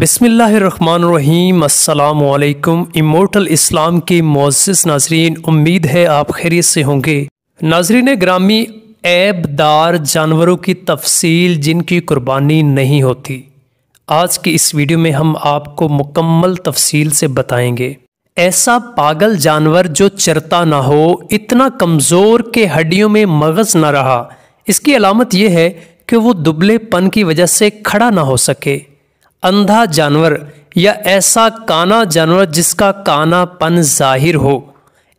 बिसमीम् अल्लाम इमोटल इस्लाम के मोजिस नाजरीन उम्मीद है आप खैरियत से होंगे नाजरीन ग्रामी ऐबदार जानवरों की तफसील जिनकी कुर्बानी नहीं होती आज की इस वीडियो में हम आपको मुकम्मल तफसील से बताएंगे ऐसा पागल जानवर जो चरता ना हो इतना कमज़ोर के हड्डियों में मगज़ ना रहा इसकी अलामत यह है कि वो पन की वजह से खड़ा ना हो सके अंधा जानवर या ऐसा काना जानवर जिसका कानापन जाहिर हो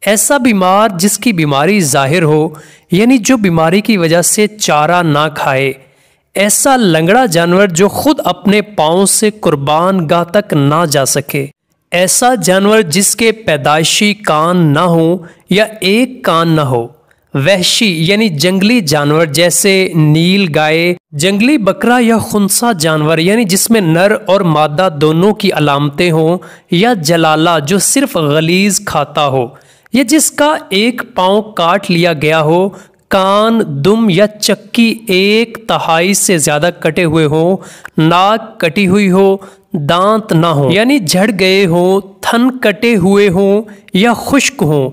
ऐसा बीमार जिसकी बीमारी जाहिर हो यानी जो बीमारी की वजह से चारा ना खाए ऐसा लंगड़ा जानवर जो खुद अपने पाँव से कुर्बान गाह तक ना जा सके ऐसा जानवर जिसके पैदाइशी कान ना हो या एक कान ना हो वहशी यानी जंगली जानवर जैसे नील गाय जंगली बकरा या खुनसा जानवर यानी जिसमें नर और मादा दोनों की अलामतें हों या जलाला जो सिर्फ गलीज खाता हो या जिसका एक पाँव काट लिया गया हो कान दुम या चक्की एक तहाई से ज़्यादा कटे हुए हों नाक कटी हुई हो दांत ना हो यानी झड़ गए हो थन कटे हुए हों या खुश्क हों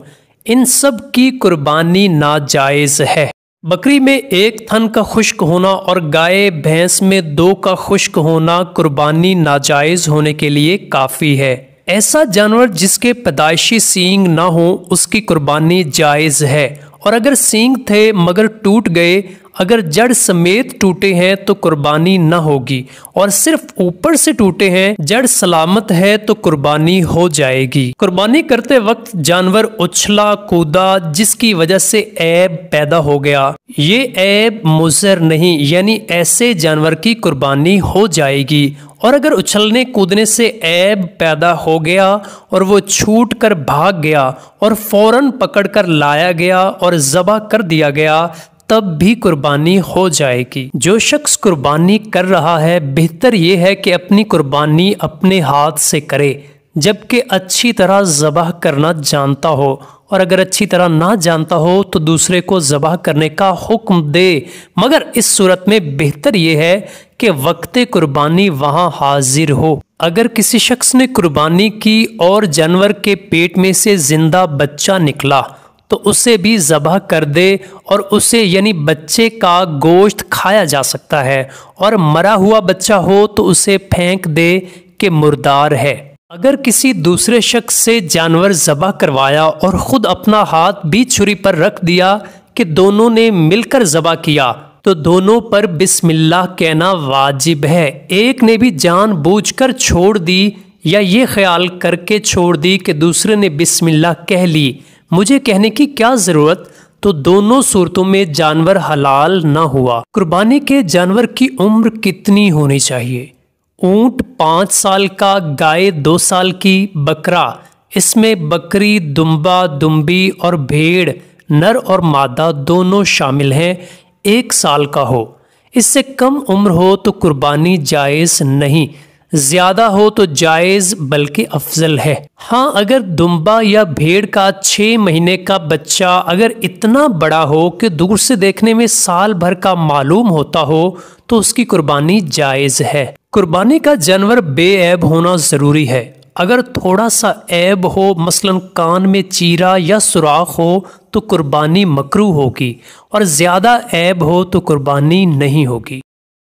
इन सब की कुर्बानी नाजायज़ है बकरी में एक थन का खुश्क होना और गाय भैंस में दो का खुश्क होना कुर्बानी नाजायज़ होने के लिए काफ़ी है ऐसा जानवर जिसके पैदाइशी सींग ना हो उसकी कुर्बानी जायज़ है और अगर सींग थे मगर टूट गए अगर जड़ समेत टूटे हैं तो कुर्बानी न होगी और सिर्फ ऊपर से टूटे हैं जड़ सलामत है तो कुर्बानी हो जाएगी कुर्बानी करते वक्त जानवर उछला कूदा जिसकी वजह से ऐब पैदा हो गया ये ऐब मुजर नहीं यानी ऐसे जानवर की कुर्बानी हो जाएगी और अगर उछलने कूदने से ऐब पैदा हो गया और वो छूट कर भाग गया और फौरन पकड़ कर लाया गया और ज़बा कर दिया गया तब भी कुर्बानी हो जाएगी जो शख्स कुर्बानी कर रहा है बेहतर ये है कि अपनी कुर्बानी अपने हाथ से करे जबकि अच्छी तरह ज़बह करना जानता हो और अगर अच्छी तरह ना जानता हो तो दूसरे को ज़बह करने का हुक्म दे मगर इस सूरत में बेहतर ये है कि वक्त कुर्बानी वहाँ हाजिर हो अगर किसी शख्स ने कुर्बानी की और जानवर के पेट में से ज़िंदा बच्चा निकला तो उसे भी ज़बह कर दे और उसे यानी बच्चे का गोश्त खाया जा सकता है और मरा हुआ बच्चा हो तो उसे फेंक दे के मुर्दार है अगर किसी दूसरे शख्स से जानवर ज़बह करवाया और ख़ुद अपना हाथ भी छुरी पर रख दिया कि दोनों ने मिलकर ज़बह किया तो दोनों पर बिस्मिल्लाह कहना वाजिब है एक ने भी जान बूझ कर छोड़ दी या ये ख्याल करके छोड़ दी कि दूसरे ने बिस्मिल्लाह कह ली मुझे कहने की क्या ज़रूरत तो दोनों सूरतों में जानवर हलाल ना हुआ कुर्बानी के जानवर की उम्र कितनी होनी चाहिए ऊंट पाँच साल का गाय दो साल की बकरा इसमें बकरी दुम्बा दुम्बी और भेड़ नर और मादा दोनों शामिल हैं एक साल का हो इससे कम उम्र हो तो कुर्बानी जायज़ नहीं ज़्यादा हो तो जायज़ बल्कि अफजल है हाँ अगर दुम्बा या भेड़ का छह महीने का बच्चा अगर इतना बड़ा हो कि दूर से देखने में साल भर का मालूम होता हो तो उसकी कुर्बानी जायज़ है कुर्बानी का जानवर बेऐब होना ज़रूरी है अगर थोड़ा सा ऐब हो मसलन कान में चीरा या सुराख हो तो कुर्बानी मकरू होगी और ज़्यादा ऐब हो तो कुर्बानी नहीं होगी